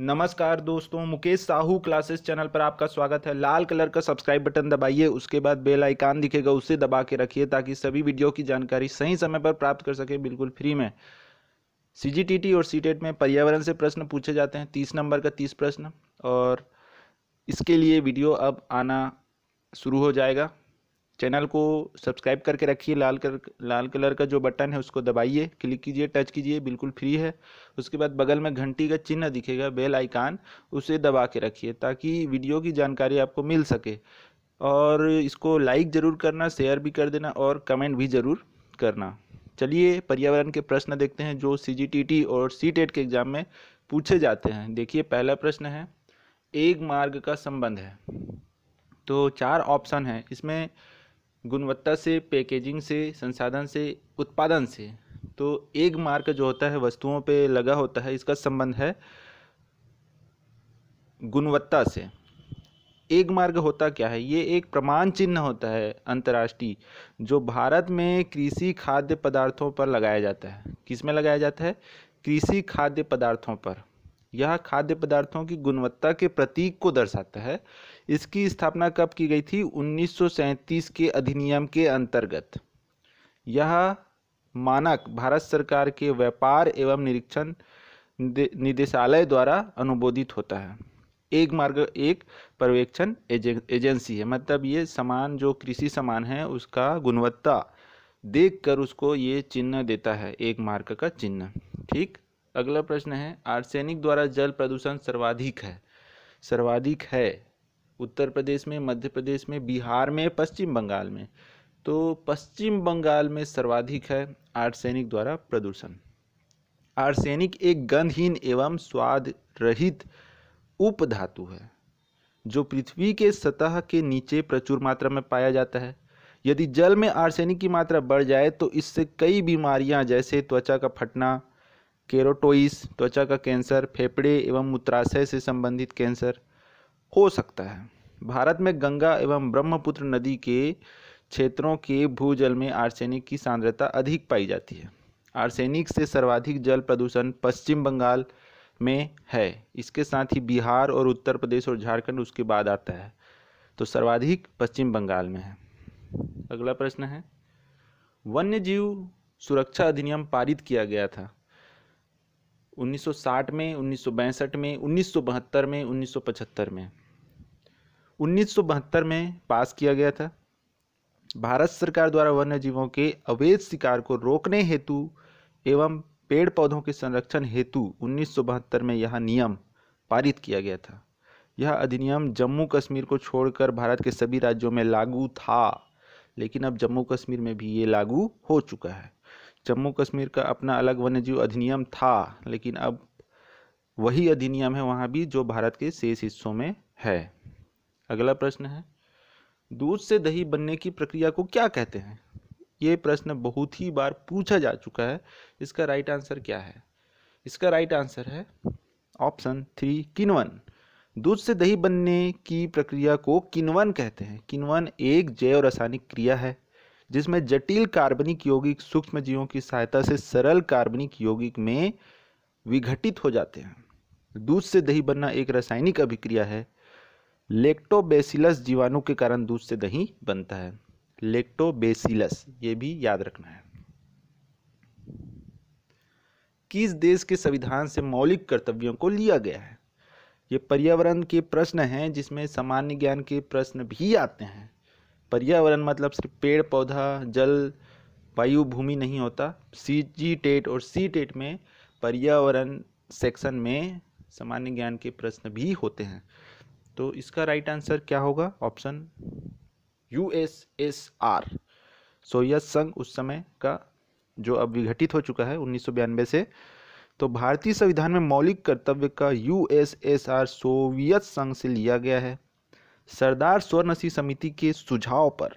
नमस्कार दोस्तों Mukesh Sahu classes channel पर आपका स्वागत है लाल कलर का सब्सक्राइब बटन दबाइए उसके बाद बेल आइकान दिखेगा उसे दबा के रखिए ताकि सभी वीडियो की जानकारी सही समय पर प्राप्त कर सके बिल्कुल फ्री में सीजीटीटी और सीटेट में पर्यावरण से प्रश्न पूछे जाते हैं तीस नंबर का तीस प्रश्न और इसके लिए वीडियो अब आना शुरू हो जाएगा चैनल को सब्सक्राइब करके रखिए लाल कर लाल कलर का जो बटन है उसको दबाइए क्लिक कीजिए टच कीजिए बिल्कुल फ्री है उसके बाद बगल में घंटी का चिन्ह दिखेगा बेल आइकान उसे दबा के रखिए ताकि वीडियो की जानकारी आपको मिल सके और इसको लाइक ज़रूर करना शेयर भी कर देना और कमेंट भी ज़रूर करना चलिए पर्यावरण के प्रश्न देखते हैं जो सी और सी e के एग्ज़ाम में पूछे जाते हैं देखिए पहला प्रश्न है एक मार्ग का संबंध है तो चार ऑप्शन है इसमें गुणवत्ता से पैकेजिंग से संसाधन से उत्पादन से तो एक मार्क जो होता है वस्तुओं पे लगा होता है इसका संबंध है गुणवत्ता से एक मार्ग होता क्या है ये एक प्रमाण चिन्ह होता है अंतर्राष्ट्रीय जो भारत में कृषि खाद्य पदार्थों पर लगाया जाता है किस में लगाया जाता है कृषि खाद्य पदार्थों पर यह खाद्य पदार्थों की गुणवत्ता के प्रतीक को दर्शाता है इसकी स्थापना कब की गई थी 1937 के अधिनियम के अंतर्गत यह मानक भारत सरकार के व्यापार एवं निरीक्षण निदेशालय द्वारा अनुमोदित होता है एक मार्ग एक पर्यवेक्षण एजेंसी है मतलब ये सामान जो कृषि सामान है उसका गुणवत्ता देखकर उसको ये चिन्ह देता है एक मार्ग का चिन्ह ठीक अगला प्रश्न है आर्सेनिक द्वारा जल प्रदूषण सर्वाधिक है सर्वाधिक है उत्तर प्रदेश में मध्य प्रदेश में बिहार में पश्चिम बंगाल में तो पश्चिम बंगाल में सर्वाधिक है आर्सेनिक द्वारा प्रदूषण आर्सेनिक एक गंधहीन एवं स्वाद रहित उपधातु है जो पृथ्वी के सतह के नीचे प्रचुर मात्रा में पाया जाता है यदि जल में आर्सेनिक की मात्रा बढ़ जाए तो इससे कई बीमारियां जैसे त्वचा का फटना केरोटोइस त्वचा का कैंसर फेफड़े एवं मूत्राशय से संबंधित कैंसर हो सकता है भारत में गंगा एवं ब्रह्मपुत्र नदी के क्षेत्रों के भूजल में आर्सेनिक की सांद्रता अधिक पाई जाती है आर्सेनिक से सर्वाधिक जल प्रदूषण पश्चिम बंगाल में है इसके साथ ही बिहार और उत्तर प्रदेश और झारखंड उसके बाद आता है तो सर्वाधिक पश्चिम बंगाल में है अगला प्रश्न है वन्य जीव सुरक्षा अधिनियम पारित किया गया था 1960 में उन्नीस में उन्नीस में उन्नीस में उन्नीस में पास किया गया था भारत सरकार द्वारा वन्य जीवों के अवैध शिकार को रोकने हेतु एवं पेड़ पौधों के संरक्षण हेतु उन्नीस में यह नियम पारित किया गया था यह अधिनियम जम्मू कश्मीर को छोड़कर भारत के सभी राज्यों में लागू था लेकिन अब जम्मू कश्मीर में भी ये लागू हो चुका है जम्मू कश्मीर का अपना अलग वन्यजीव अधिनियम था लेकिन अब वही अधिनियम है वहाँ भी जो भारत के शेष हिस्सों में है अगला प्रश्न है दूध से दही बनने की प्रक्रिया को क्या कहते हैं ये प्रश्न बहुत ही बार पूछा जा चुका है इसका राइट आंसर क्या है इसका राइट आंसर है ऑप्शन थ्री किनवन दूध से दही बनने की प्रक्रिया को किनवन कहते हैं किनवन एक जैव रासायनिक क्रिया है जिसमें जटिल कार्बनिक यौगिक सूक्ष्म जीवों की सहायता से सरल कार्बनिक यौगिक में विघटित हो जाते हैं दूध से दही बनना एक रासायनिक अभिक्रिया है लेक्टोबेसिलस जीवाणु के कारण दूध से दही बनता है लेक्टोबेसिलस ये भी याद रखना है किस देश के संविधान से मौलिक कर्तव्यों को लिया गया है ये पर्यावरण के प्रश्न हैं जिसमें सामान्य ज्ञान के प्रश्न भी आते हैं पर्यावरण मतलब सिर्फ पेड़ पौधा जल वायु भूमि नहीं होता सी जी टेट और सी टेट में पर्यावरण सेक्शन में सामान्य ज्ञान के प्रश्न भी होते हैं तो इसका राइट आंसर क्या होगा option U S S R Soviet संघ उस समय का जो अब विघटित हो चुका है उन्नीस से तो भारतीय संविधान में मौलिक कर्तव्य का U S S R Soviet संघ से लिया गया है सरदार स्वर्णसी समिति के सुझाव पर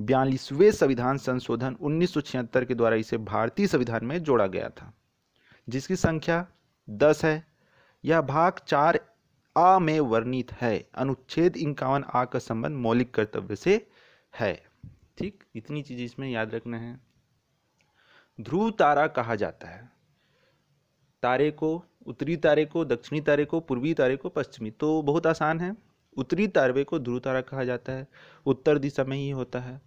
बयालीसवें संविधान संशोधन उन्नीस के द्वारा इसे भारतीय संविधान में जोड़ा गया था जिसकी संख्या दस है यह भाग चार आ में वर्णित है अनुच्छेद इक्यावन आ का संबंध मौलिक कर्तव्य से है ठीक इतनी चीज इसमें याद रखना है ध्रुव तारा कहा जाता है तारे को उत्तरी तारे को दक्षिणी तारे को पूर्वी तारे को पश्चिमी तो बहुत आसान है उत्तरी तारवे को ध्रुव तारा कहा जाता है उत्तर दिशा में ही होता है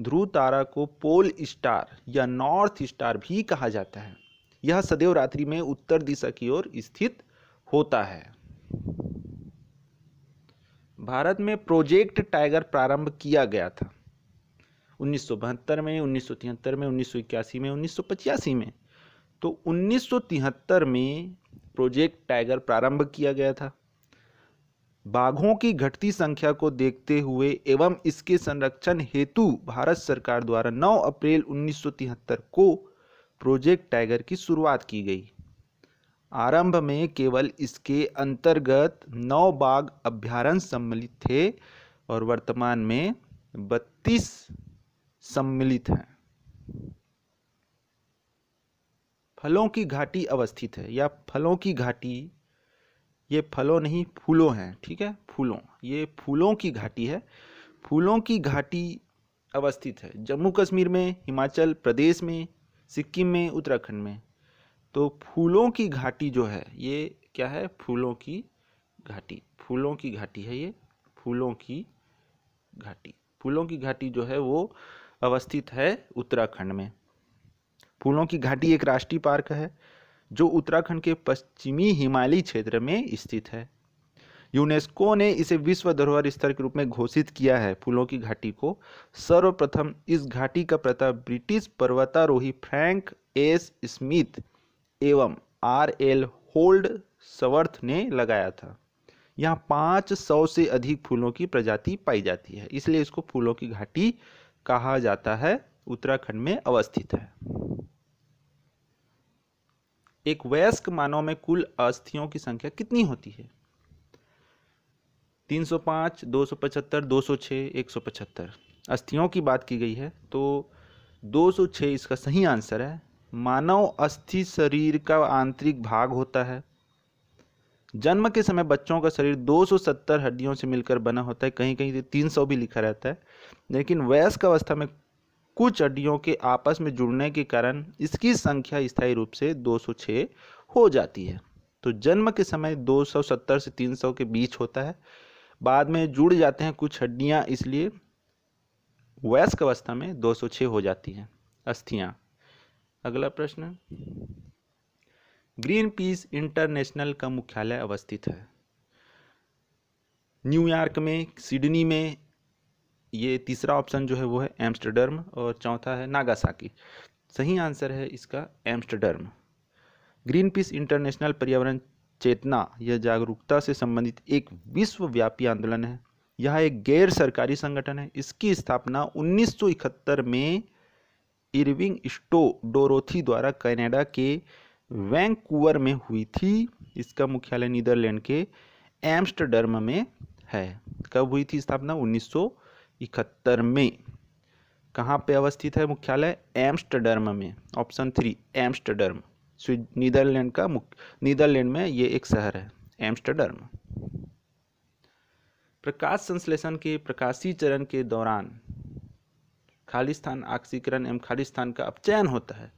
ध्रुव तारा को पोल स्टार या नॉर्थ स्टार भी कहा जाता है यह सदैव रात्रि में उत्तर दिशा की ओर स्थित होता है भारत में प्रोजेक्ट टाइगर प्रारंभ किया गया था उन्नीस में उन्नीस में उन्नीस में उन्नीस में तो उन्नीस में प्रोजेक्ट टाइगर प्रारंभ किया गया था बाघों की घटती संख्या को देखते हुए एवं इसके संरक्षण हेतु भारत सरकार द्वारा 9 अप्रैल 1973 को प्रोजेक्ट टाइगर की शुरुआत की गई आरंभ में केवल इसके अंतर्गत नौ बाघ अभ्यारण्य सम्मिलित थे और वर्तमान में 32 सम्मिलित हैं फलों की घाटी अवस्थित है या फलों की घाटी ये फलों नहीं फूलों हैं ठीक है फूलों ये फूलों की घाटी है फूलों की घाटी अवस्थित है जम्मू कश्मीर में हिमाचल प्रदेश में सिक्किम में उत्तराखंड में तो फूलों की घाटी जो है ये क्या है फूलों की घाटी फूलों की घाटी है ये फूलों की घाटी फूलों की घाटी जो है वो अवस्थित है उत्तराखंड में फूलों की घाटी एक राष्ट्रीय पार्क है जो उत्तराखंड के पश्चिमी हिमालयी क्षेत्र में स्थित है यूनेस्को ने इसे विश्व धरोहर स्थल के रूप में घोषित किया है फूलों की घाटी को सर्वप्रथम इस घाटी का पता ब्रिटिश पर्वतारोही फ्रैंक एस स्मिथ एवं आर एल होल्ड सवर्थ ने लगाया था यहाँ पाँच सौ से अधिक फूलों की प्रजाति पाई जाती है इसलिए इसको फूलों की घाटी कहा जाता है उत्तराखंड में अवस्थित है एक वयस्क मानव में कुल अस्थियों की संख्या कितनी होती है 305, 275, 206, 175 अस्थियों की बात की गई है तो 206 इसका सही आंसर है मानव अस्थि शरीर का आंतरिक भाग होता है जन्म के समय बच्चों का शरीर 270 हड्डियों से मिलकर बना होता है कहीं कहीं 300 भी लिखा रहता है लेकिन वयस्क अवस्था में कुछ अड्डियों के आपस में जुड़ने के कारण इसकी संख्या स्थायी रूप से 206 हो जाती है तो जन्म के समय 270 से 300 के बीच होता है बाद में जुड़ जाते हैं कुछ हड्डियाँ इसलिए वयस्क अवस्था में 206 हो जाती हैं अस्थियाँ अगला प्रश्न ग्रीन पीस इंटरनेशनल का मुख्यालय अवस्थित है न्यूयॉर्क में सिडनी में ये तीसरा ऑप्शन जो है वो है एम्स्टरडर्म और चौथा है नागासाकी सही आंसर है इसका एम्स्टरडर्म ग्रीन पीस इंटरनेशनल पर्यावरण चेतना यह जागरूकता से संबंधित एक विश्वव्यापी आंदोलन है यह एक गैर सरकारी संगठन है इसकी स्थापना 1971 में इरविंग स्टो डोरोथी द्वारा कनाडा के वैंकूवर में हुई थी इसका मुख्यालय नीदरलैंड के एम्स्टर्डम में है कब हुई थी स्थापना 1971 इकहत्तर में कहाँ पे अवस्थित है मुख्यालय एम्स्टर्डम में ऑप्शन थ्री एम्स्टर्डम नीदरलैंड का नीदरलैंड में ये एक शहर है एम्स्टर्डम प्रकाश संश्लेषण के प्रकाशी चरण के दौरान खालिस्तान स्थान ऑक्सीकरण एवं खालिस्तान का अपचयन होता है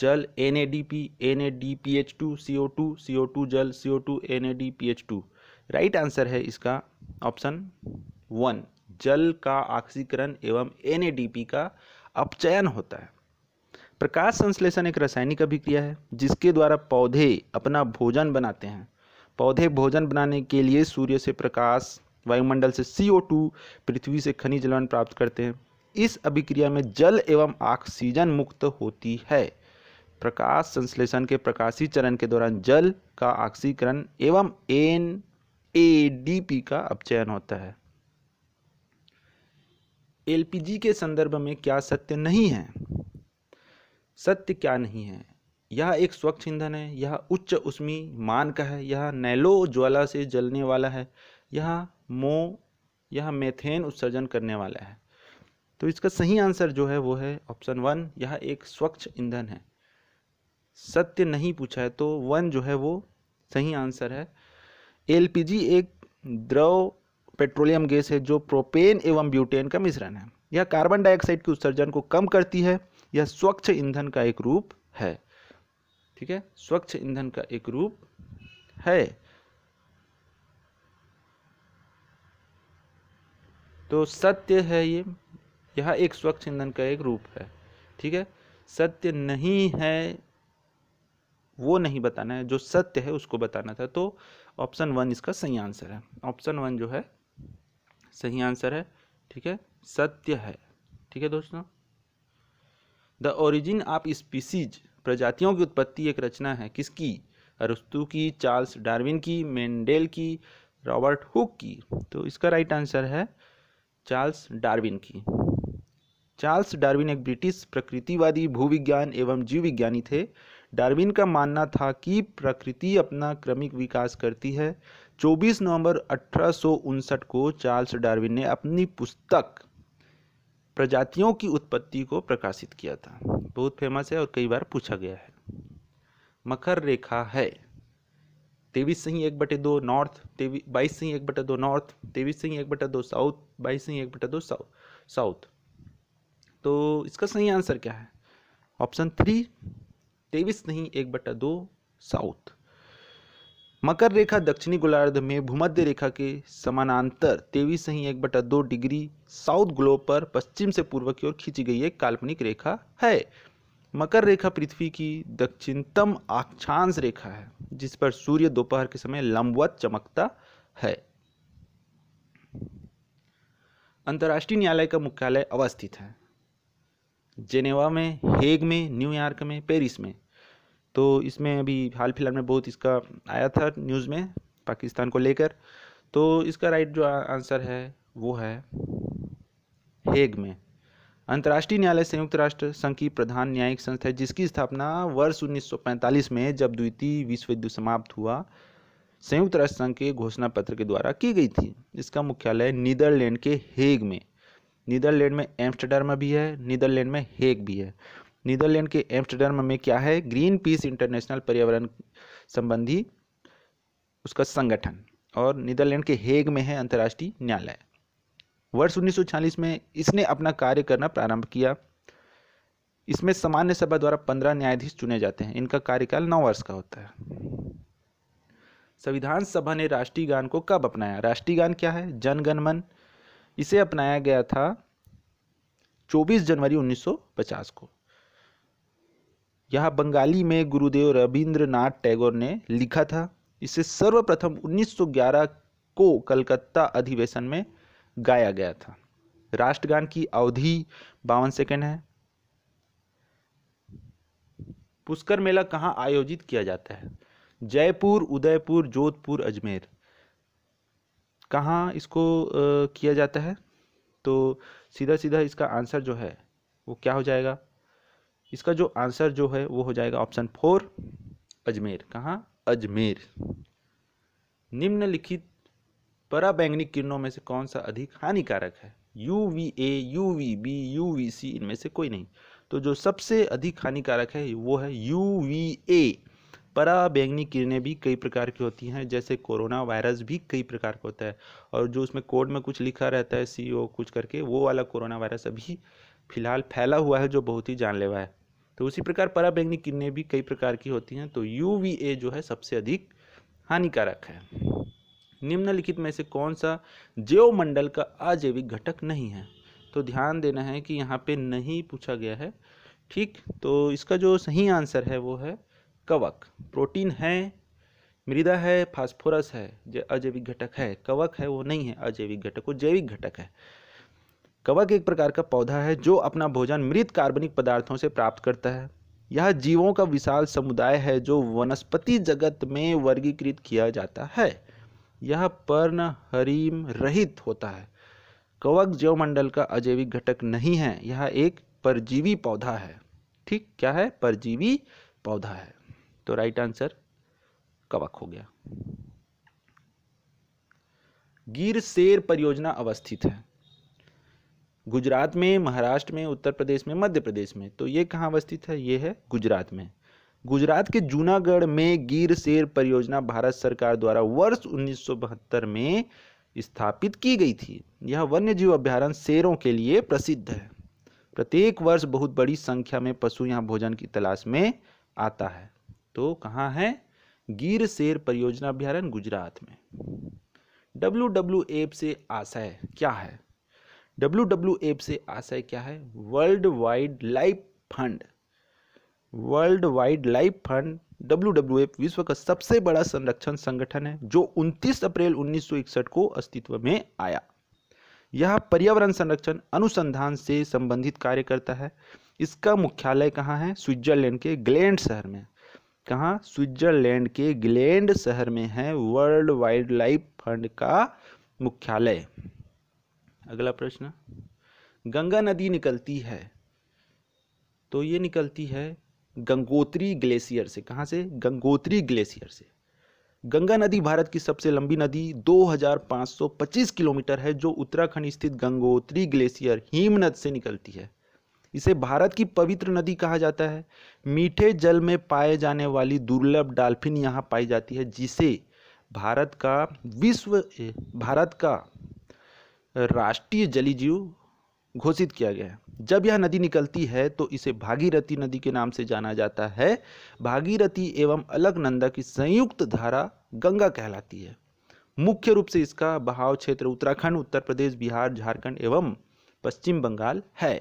जल N A D P N A D P H two C O two C O two जल C O two N A D P H two right answer है इसका ऑप्शन वन जल का ऑक्सीकरण एवं एन का अपचयन होता है प्रकाश संश्लेषण एक रासायनिक अभिक्रिया है जिसके द्वारा पौधे अपना भोजन बनाते हैं पौधे भोजन बनाने के लिए सूर्य से प्रकाश वायुमंडल से CO2 पृथ्वी से खनिज लवण प्राप्त करते हैं इस अभिक्रिया में जल एवं ऑक्सीजन मुक्त होती है प्रकाश संश्लेषण के प्रकाशी चरण के दौरान जल का ऑक्सीकरण एवं एन ए डी पी का अपचयन होता है एलपीजी के संदर्भ में क्या सत्य नहीं है सत्य क्या नहीं है यह एक स्वच्छ ईंधन है यह उच्च उष्मी मान का है यह नैलो ज्वाला से जलने वाला है यह मो यह मेथेन उत्सर्जन करने वाला है तो इसका सही आंसर जो है वो है ऑप्शन वन यह एक स्वच्छ ईंधन है सत्य नहीं पूछा है तो वन जो है वो सही आंसर है एलपीजी एक द्रव पेट्रोलियम गैस है जो प्रोपेन एवं ब्यूटेन का मिश्रण है यह कार्बन डाइऑक्साइड के उत्सर्जन को कम करती है यह स्वच्छ ईंधन का एक रूप है ठीक है स्वच्छ ईंधन का एक रूप है तो सत्य है ये यह एक स्वच्छ ईंधन का एक रूप है ठीक है सत्य नहीं है वो नहीं बताना है जो सत्य है उसको बताना था तो ऑप्शन वन इसका सही आंसर है ऑप्शन वन जो है सही आंसर है ठीक है सत्य है ठीक है दोस्तों द ओरिजिन ऑफ स्पीसीज प्रजातियों की उत्पत्ति एक रचना है किसकी अरुस्तु की चार्ल्स डार्विन की मेंडेल की रॉबर्ट हुक की तो इसका राइट आंसर है चार्ल्स डार्विन की चार्ल्स डार्विन एक ब्रिटिश प्रकृतिवादी भूविज्ञान एवं जीव विज्ञानी थे डार्विन का मानना था कि प्रकृति अपना क्रमिक विकास करती है 24 नवंबर अठारह को चार्ल्स डार्विन ने अपनी पुस्तक प्रजातियों की उत्पत्ति को प्रकाशित किया था बहुत फेमस है और कई बार पूछा गया है मकर रेखा है तेईस से ही एक बटे दो नॉर्थ तेवी बाईस से ही एक बटे दो नॉर्थ तेईस से ही एक बटे दो साउथ बाईस से ही एक बटे दो साउथ साउथ तो इसका सही आंसर क्या है ऑप्शन थ्री तेईस नहीं एक बटा दो साउथ मकर रेखा दक्षिणी गोलार्ध में भूमध्य रेखा के समानांतर से सही एक बटा दो डिग्री साउथ ग्लोब पर पश्चिम से पूर्व की ओर खींची गई एक काल्पनिक रेखा है मकर रेखा पृथ्वी की दक्षिणतम अक्षांश रेखा है जिस पर सूर्य दोपहर के समय लंबवत चमकता है अंतर्राष्ट्रीय न्यायालय का मुख्यालय अवस्थित है जेनेवा में हेग में न्यूयॉर्क में पेरिस में तो इसमें अभी हाल फिलहाल में बहुत इसका आया था न्यूज़ में पाकिस्तान को लेकर तो इसका राइट जो आंसर है वो है हेग में अंतर्राष्ट्रीय न्यायालय संयुक्त राष्ट्र संघ की प्रधान न्यायिक संस्था है जिसकी स्थापना वर्ष 1945 में जब द्वितीय विश्व युद्ध समाप्त हुआ संयुक्त राष्ट्र संघ के घोषणा पत्र के द्वारा की गई थी इसका मुख्यालय नीदरलैंड के हेग में नीदरलैंड में एम्स्टर्डम भी है नीदरलैंड में हेग भी है नीदरलैंड के एम्स्टर्डम में क्या है ग्रीन पीस इंटरनेशनल पर्यावरण संबंधी उसका संगठन और नीदरलैंड के हेग में है अंतर्राष्ट्रीय न्यायालय वर्ष उन्नीस में इसने अपना कार्य करना प्रारंभ किया इसमें सामान्य सभा द्वारा पंद्रह न्यायाधीश चुने जाते हैं इनका कार्यकाल नौ वर्ष का होता है संविधान सभा ने राष्ट्रीय गान को कब अपनाया राष्ट्रीय गान क्या है जनगणमन इसे अपनाया गया था 24 जनवरी 1950 को यह बंगाली में गुरुदेव रविंद्रनाथ टैगोर ने लिखा था इसे सर्वप्रथम 1911 को कलकत्ता अधिवेशन में गाया गया था राष्ट्रगान की अवधि बावन सेकेंड है पुष्कर मेला कहाँ आयोजित किया जाता है जयपुर उदयपुर जोधपुर अजमेर कहाँ इसको आ, किया जाता है तो सीधा सीधा इसका आंसर जो है वो क्या हो जाएगा इसका जो आंसर जो है वो हो जाएगा ऑप्शन फोर अजमेर कहाँ अजमेर निम्नलिखित पराबैंगनी किरणों में से कौन सा अधिक हानिकारक है U V A U V B U V C इनमें से कोई नहीं तो जो सबसे अधिक हानिकारक है वो है यू वी ए पराबैंगनी किरणें भी कई प्रकार की होती हैं जैसे कोरोना वायरस भी कई प्रकार का होता है और जो उसमें कोड में कुछ लिखा रहता है सी ओ कुछ करके वो वाला कोरोना वायरस अभी फिलहाल फैला हुआ है जो बहुत ही जानलेवा है तो उसी प्रकार पराबैंगनी किरणें भी कई प्रकार की होती हैं तो यू जो है सबसे अधिक हानिकारक है निम्नलिखित में से कौन सा जैव मंडल का अजैविक घटक नहीं है तो ध्यान देना है कि यहाँ पे नहीं पूछा गया है ठीक तो इसका जो सही आंसर है वो है कवक प्रोटीन है मृदा है फास्फोरस है जो अजैविक घटक है कवक है वो नहीं है अजैविक घटक वो जैविक घटक है कवक एक प्रकार का पौधा है जो अपना भोजन मृत कार्बनिक पदार्थों से प्राप्त करता है यह जीवों का विशाल समुदाय है जो वनस्पति जगत में वर्गीकृत किया जाता है यह पर्ण हरीम रहित होता है कवक जीवमंडल का अजैविक घटक नहीं है यह एक परजीवी पौधा है ठीक क्या है परजीवी पौधा है तो राइट आंसर कवक हो गया गिर शेर परियोजना अवस्थित है गुजरात में महाराष्ट्र में उत्तर प्रदेश में मध्य प्रदेश में तो ये कहाँ अवस्थित है ये है गुजरात में गुजरात के जूनागढ़ में गिर शेर परियोजना भारत सरकार द्वारा वर्ष उन्नीस में स्थापित की गई थी यह वन्य जीव अभ्यारण्य शेरों के लिए प्रसिद्ध है प्रत्येक वर्ष बहुत बड़ी संख्या में पशु यहाँ भोजन की तलाश में आता है तो कहाँ है गिर शेर परियोजना अभ्यारण्य गुजरात में डब्ल्यू डब्ल्यू एफ से आशय क्या है डब्ल्यू डब्ल्यू एफ से आशय क्या है World Wide Life Fund World Wide Life Fund W W F विश्व का सबसे बड़ा संरक्षण संगठन है जो 29 अप्रैल 1961 को अस्तित्व में आया यह पर्यावरण संरक्षण अनुसंधान से संबंधित कार्य करता है इसका मुख्यालय कहाँ है स्विट्जरलैंड के ग्लैंड शहर में कहाँ स्विट्जरलैंड के ग्लैंड शहर में है वर्ल्ड वाइल्ड लाइफ फंड का मुख्यालय अगला प्रश्न गंगा नदी निकलती है तो ये निकलती है गंगोत्री ग्लेशियर से कहाँ से गंगोत्री ग्लेशियर से गंगा नदी भारत की सबसे लंबी नदी 2525 किलोमीटर है जो उत्तराखंड स्थित गंगोत्री ग्लेशियर हिमनद से निकलती है इसे भारत की पवित्र नदी कहा जाता है मीठे जल में पाए जाने वाली दुर्लभ डाल्फिन यहाँ पाई जाती है जिसे भारत का विश्व भारत का राष्ट्रीय जली जीव घोषित किया गया है जब यह नदी निकलती है तो इसे भागीरथी नदी के नाम से जाना जाता है भागीरथी एवं अलकनंदा की संयुक्त धारा गंगा कहलाती है मुख्य रूप से इसका बहाव क्षेत्र उत्तराखंड उत्तर प्रदेश बिहार झारखंड एवं पश्चिम बंगाल है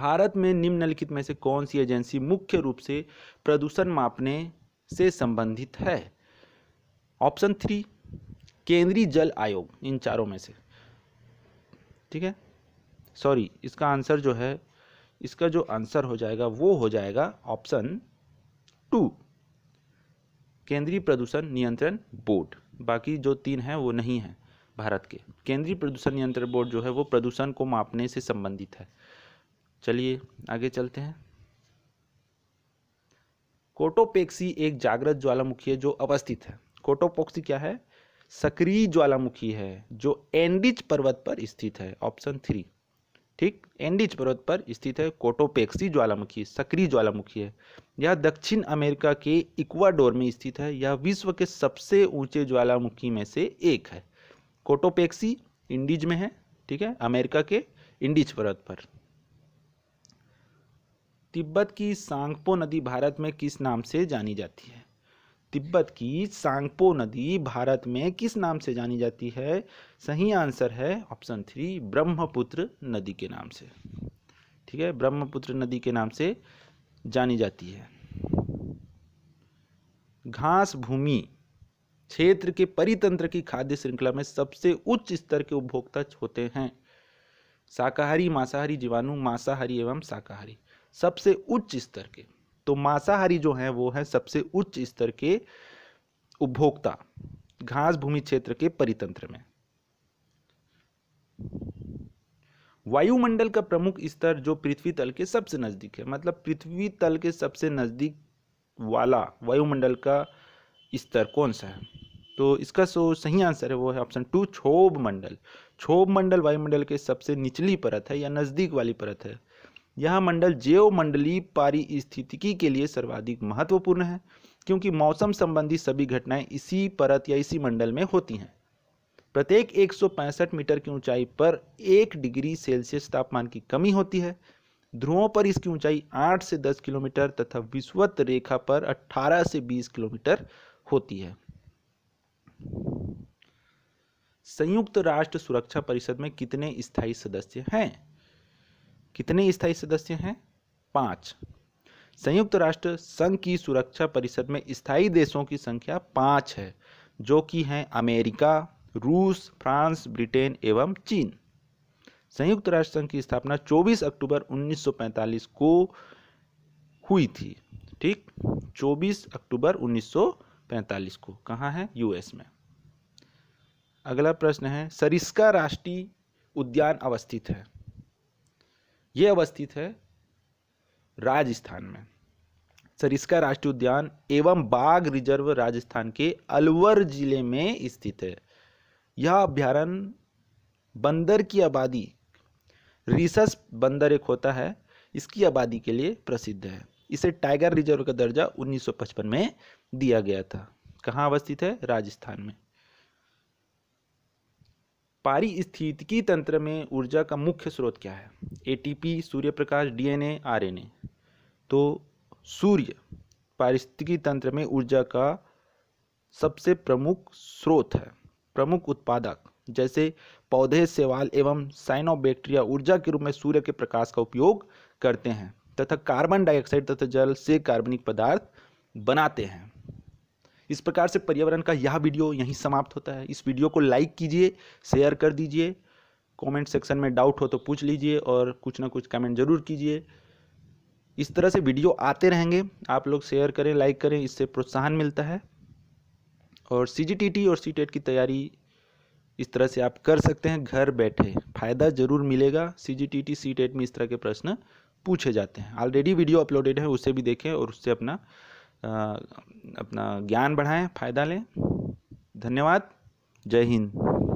भारत में निम्नलिखित में से कौन सी एजेंसी मुख्य रूप से प्रदूषण मापने से संबंधित है ऑप्शन थ्री केंद्रीय जल आयोग इन चारों में से ठीक है सॉरी इसका आंसर जो है इसका जो आंसर हो जाएगा वो हो जाएगा ऑप्शन टू केंद्रीय प्रदूषण नियंत्रण बोर्ड बाकी जो तीन हैं वो नहीं हैं भारत के केंद्रीय प्रदूषण नियंत्रण बोर्ड जो है वो प्रदूषण को मापने से संबंधित है चलिए आगे चलते हैं कोटोपेक्सी एक जागृत ज्वालामुखी है जो अवस्थित है कोटोपोक्सी क्या है सक्रिय ज्वालामुखी है जो एंडिज पर्वत पर स्थित है ऑप्शन थ्री ठीक एंडिज पर्वत पर स्थित है कोटोपेक्सी ज्वालामुखी सक्रिय ज्वालामुखी है यह दक्षिण अमेरिका के इक्वाडोर में स्थित है यह विश्व के सबसे ऊंचे ज्वालामुखी में से एक है कोटोपेक्सी इंडीज में है ठीक है अमेरिका के इंडीज पर्वत पर तिब्बत की सांगपो नदी भारत में किस नाम से जानी जाती है तिब्बत की सांगपो नदी भारत में किस नाम से जानी जाती है सही आंसर है ऑप्शन थ्री ब्रह्मपुत्र नदी के नाम से ठीक है ब्रह्मपुत्र नदी के नाम से जानी जाती है घास भूमि क्षेत्र के परितंत्र की खाद्य श्रृंखला में सबसे उच्च स्तर के उपभोक्ता होते हैं शाकाहारी मांसाहारी जीवाणु मांसाहारी एवं शाकाहारी सबसे उच्च स्तर के तो मांसाहारी जो हैं वो हैं सबसे उच्च स्तर के उपभोक्ता घास भूमि क्षेत्र के परितंत्र में वायुमंडल का प्रमुख स्तर जो पृथ्वी तल के सबसे नज़दीक है मतलब पृथ्वी तल के सबसे नज़दीक वाला वायुमंडल का स्तर कौन सा है तो इसका सो सही आंसर है वो है ऑप्शन टू क्षोभ मंडल क्षोभ मंडल वायुमंडल के सबसे निचली परत है या नज़दीक वाली परत है यह मंडल जैव मंडली पारिस्थितिकी के लिए सर्वाधिक महत्वपूर्ण है क्योंकि मौसम संबंधी सभी घटनाएं इसी परत या इसी मंडल में होती हैं प्रत्येक 165 मीटर की ऊंचाई पर एक डिग्री सेल्सियस तापमान की कमी होती है ध्रुवों पर इसकी ऊंचाई 8 से 10 किलोमीटर तथा विश्वत रेखा पर 18 से 20 किलोमीटर होती है संयुक्त राष्ट्र सुरक्षा परिषद में कितने स्थायी सदस्य हैं कितने स्थायी सदस्य हैं पाँच संयुक्त राष्ट्र संघ की सुरक्षा परिषद में स्थायी देशों की संख्या पाँच है जो कि हैं अमेरिका रूस फ्रांस ब्रिटेन एवं चीन संयुक्त राष्ट्र संघ की स्थापना 24 अक्टूबर 1945 को हुई थी ठीक 24 अक्टूबर 1945 को कहाँ है यूएस में अगला प्रश्न है सरिस्का राष्ट्रीय उद्यान अवस्थित है ये अवस्थित है राजस्थान में सर इसका राष्ट्रीय उद्यान एवं बाघ रिजर्व राजस्थान के अलवर जिले में स्थित है यह अभ्यारण बंदर की आबादी रिसस बंदर एक होता है इसकी आबादी के लिए प्रसिद्ध है इसे टाइगर रिजर्व का दर्जा 1955 में दिया गया था कहाँ अवस्थित है राजस्थान में पारिस्थितिकी तंत्र में ऊर्जा का मुख्य स्रोत क्या है एटीपी प्रकाश डीएनए आरएनए तो सूर्य पारिस्थितिकी तंत्र में ऊर्जा का सबसे प्रमुख स्रोत है प्रमुख उत्पादक जैसे पौधे सेवाल एवं साइनोबैक्टीरिया ऊर्जा के रूप में सूर्य के प्रकाश का उपयोग करते हैं तथा कार्बन डाइऑक्साइड तथा जल से कार्बनिक पदार्थ बनाते हैं इस प्रकार से पर्यावरण का यह वीडियो यहीं समाप्त होता है इस वीडियो को लाइक कीजिए शेयर कर दीजिए कमेंट सेक्शन में डाउट हो तो पूछ लीजिए और कुछ ना कुछ कमेंट जरूर कीजिए इस तरह से वीडियो आते रहेंगे आप लोग शेयर करें लाइक करें इससे प्रोत्साहन मिलता है और सी और सी e की तैयारी इस तरह से आप कर सकते हैं घर बैठे फ़ायदा ज़रूर मिलेगा C G T T C TET में इस तरह के प्रश्न पूछे जाते हैं ऑलरेडी वीडियो अपलोडेड है उसे भी देखें और उससे अपना अपना ज्ञान बढ़ाएं फ़ायदा लें धन्यवाद जय हिंद